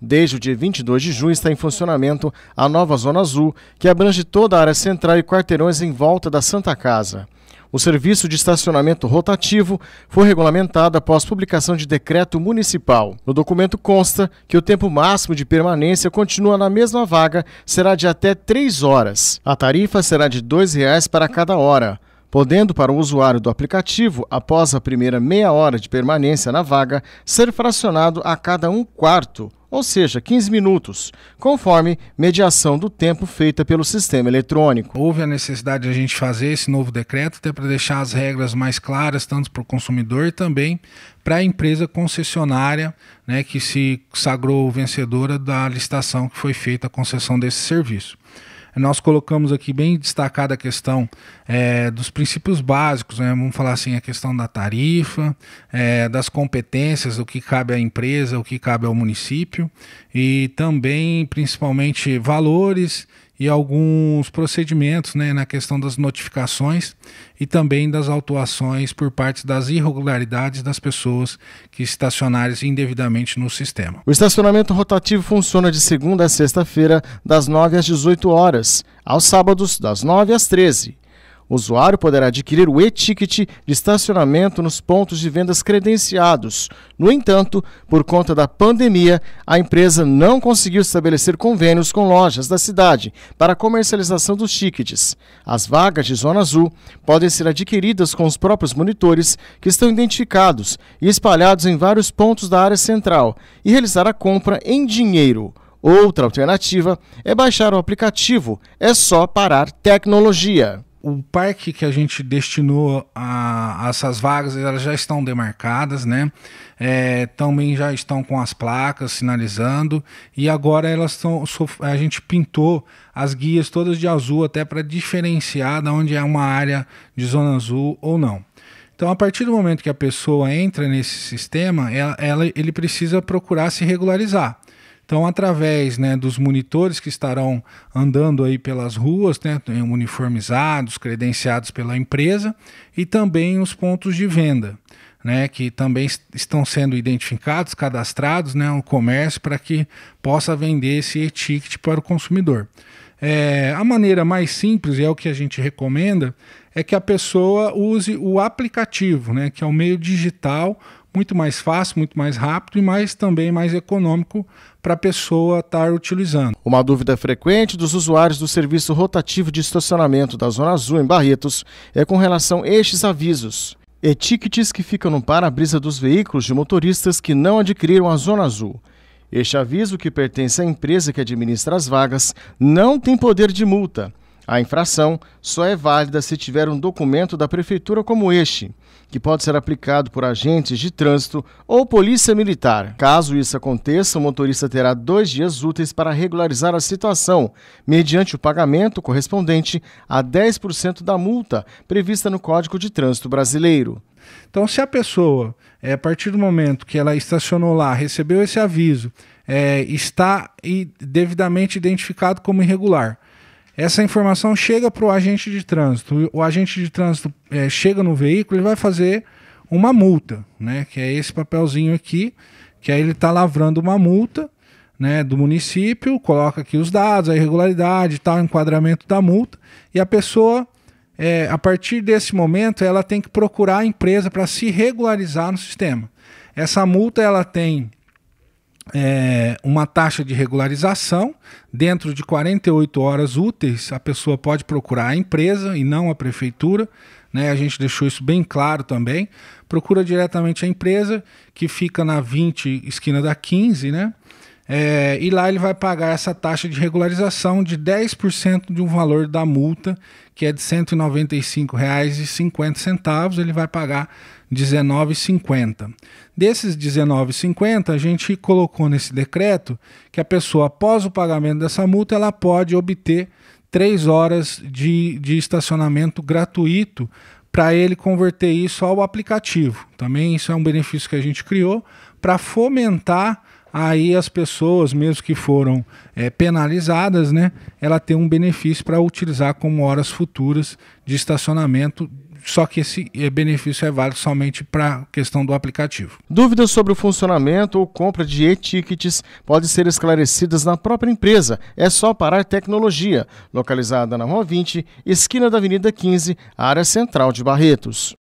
Desde o dia 22 de junho está em funcionamento a nova Zona Azul, que abrange toda a área central e quarteirões em volta da Santa Casa. O serviço de estacionamento rotativo foi regulamentado após publicação de decreto municipal. No documento consta que o tempo máximo de permanência continua na mesma vaga, será de até 3 horas. A tarifa será de R$ 2,00 para cada hora podendo para o usuário do aplicativo, após a primeira meia hora de permanência na vaga, ser fracionado a cada um quarto, ou seja, 15 minutos, conforme mediação do tempo feita pelo sistema eletrônico. Houve a necessidade de a gente fazer esse novo decreto, até para deixar as regras mais claras, tanto para o consumidor também para a empresa concessionária né, que se sagrou vencedora da licitação que foi feita a concessão desse serviço nós colocamos aqui bem destacada a questão é, dos princípios básicos, né? vamos falar assim, a questão da tarifa, é, das competências, o que cabe à empresa, o que cabe ao município, e também, principalmente, valores e alguns procedimentos né, na questão das notificações e também das autuações por parte das irregularidades das pessoas que estacionarem indevidamente no sistema. O estacionamento rotativo funciona de segunda a sexta-feira, das 9 às 18 horas, aos sábados, das 9 às 13 o usuário poderá adquirir o e-ticket de estacionamento nos pontos de vendas credenciados. No entanto, por conta da pandemia, a empresa não conseguiu estabelecer convênios com lojas da cidade para a comercialização dos tickets. As vagas de zona azul podem ser adquiridas com os próprios monitores que estão identificados e espalhados em vários pontos da área central e realizar a compra em dinheiro. Outra alternativa é baixar o aplicativo. É só parar tecnologia o parque que a gente destinou a, a, essas vagas, elas já estão demarcadas, né? É, também já estão com as placas sinalizando e agora elas estão. A gente pintou as guias todas de azul até para diferenciar da onde é uma área de zona azul ou não. Então, a partir do momento que a pessoa entra nesse sistema, ela, ela ele precisa procurar se regularizar. Então, através né, dos monitores que estarão andando aí pelas ruas, né, uniformizados, credenciados pela empresa, e também os pontos de venda. Né, que também estão sendo identificados, cadastrados né, no comércio para que possa vender esse e-ticket para o consumidor. É, a maneira mais simples, e é o que a gente recomenda, é que a pessoa use o aplicativo, né, que é o meio digital muito mais fácil, muito mais rápido e mais também mais econômico para a pessoa estar utilizando. Uma dúvida frequente dos usuários do serviço rotativo de estacionamento da Zona Azul em Barretos é com relação a estes avisos. Etiquetes que ficam no para-brisa dos veículos de motoristas que não adquiriram a Zona Azul. Este aviso, que pertence à empresa que administra as vagas, não tem poder de multa, a infração só é válida se tiver um documento da prefeitura como este, que pode ser aplicado por agentes de trânsito ou polícia militar. Caso isso aconteça, o motorista terá dois dias úteis para regularizar a situação, mediante o pagamento correspondente a 10% da multa prevista no Código de Trânsito Brasileiro. Então, se a pessoa, é, a partir do momento que ela estacionou lá, recebeu esse aviso, é, está devidamente identificado como irregular, essa informação chega para o agente de trânsito. O agente de trânsito é, chega no veículo e vai fazer uma multa, né? Que é esse papelzinho aqui, que aí ele está lavrando uma multa, né? Do município, coloca aqui os dados, a irregularidade, tal, enquadramento da multa, e a pessoa é, a partir desse momento ela tem que procurar a empresa para se regularizar no sistema. Essa multa ela tem é, uma taxa de regularização. Dentro de 48 horas úteis, a pessoa pode procurar a empresa e não a prefeitura. Né? A gente deixou isso bem claro também. Procura diretamente a empresa, que fica na 20, esquina da 15, né? É, e lá ele vai pagar essa taxa de regularização de 10% de um valor da multa, que é de R$ 195,50, ele vai pagar R$ 19,50. Desses R$ 19,50, a gente colocou nesse decreto que a pessoa, após o pagamento dessa multa, ela pode obter três horas de, de estacionamento gratuito para ele converter isso ao aplicativo. Também isso é um benefício que a gente criou para fomentar aí as pessoas, mesmo que foram é, penalizadas, né, ela tem um benefício para utilizar como horas futuras de estacionamento. Só que esse é, benefício é válido somente para a questão do aplicativo. Dúvidas sobre o funcionamento ou compra de e-tickets podem ser esclarecidas na própria empresa. É só parar tecnologia, localizada na Rua 20, esquina da Avenida 15, área central de Barretos.